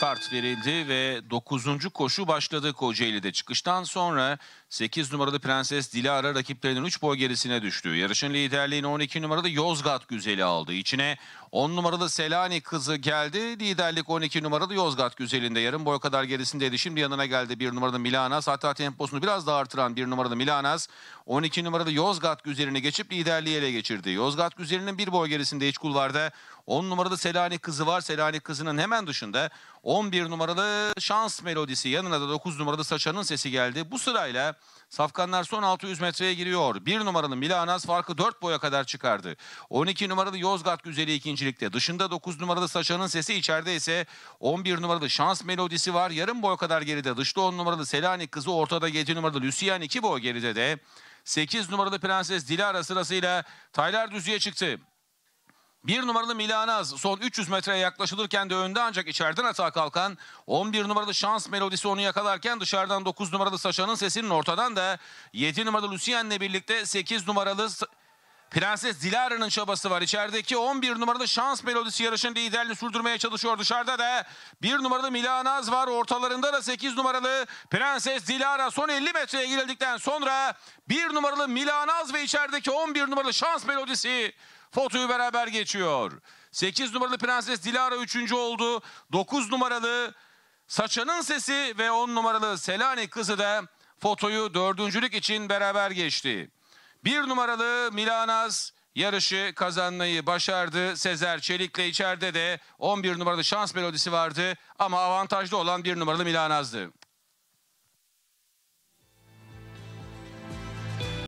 start verildi ve 9. koşu başladı Kocaeli'de. Çıkıştan sonra 8 numaralı Prenses Dilara rakiplerinin 3 boy gerisine düştü. Yarışın liderliğini 12 numaralı Yozgat Güzeli aldı. İçine 10 numaralı Selani kızı geldi. Liderlik 12 numaralı Yozgat Güzeli'nde. Yarım boy kadar gerisindeydi. Şimdi yanına geldi 1 numaralı Milanas. Hatta temposunu biraz daha artıran 1 numaralı Milanas 12 numaralı Yozgat Güzeli'ni geçip liderliği ele geçirdi. Yozgat Güzeli'nin bir boy gerisinde iç kulvarda 10 numaralı Selani kızı var. Selani kızının hemen dışında 11 numaralı Şans Melodisi yanına da 9 numaralı Saça'nın sesi geldi. Bu sırayla Safkanlar son 600 metreye giriyor. 1 numaralı Milanas farkı 4 boya kadar çıkardı. 12 numaralı Yozgat Güzeli ikincilikte. Dışında 9 numaralı Saça'nın sesi içeride ise 11 numaralı Şans Melodisi var. Yarım boy kadar geride. Dışta 10 numaralı Selanik Kızı ortada 7 numaralı Lucian 2 boy geride de. 8 numaralı Prenses Dilara sırasıyla Taylar düzüye çıktı. Bir numaralı Milanaz son 300 metreye yaklaşılırken de önde ancak içeriden atağa kalkan 11 numaralı şans melodisi onu yakalarken dışarıdan 9 numaralı Saşa'nın sesinin ortadan da 7 numaralı Lucien'le birlikte 8 numaralı Prenses Dilara'nın çabası var. İçerideki 11 numaralı Şans Melodisi yarışın liderliğini sürdürmeye çalışıyor. Dışarıda da 1 numaralı Milanaz var. Ortalarında da 8 numaralı Prenses Dilara son 50 metreye girildikten sonra 1 numaralı Milanaz ve içerideki 11 numaralı Şans Melodisi fotoyu beraber geçiyor. 8 numaralı Prenses Dilara 3. oldu. 9 numaralı Saçanın Sesi ve 10 numaralı Selanik kızı da fotoyu dördüncülük için beraber geçti. Bir numaralı Milanaz yarışı kazanmayı başardı. Sezer Çelik'le içeride de 11 numaralı şans melodisi vardı ama avantajlı olan bir numaralı Milanaz'dı.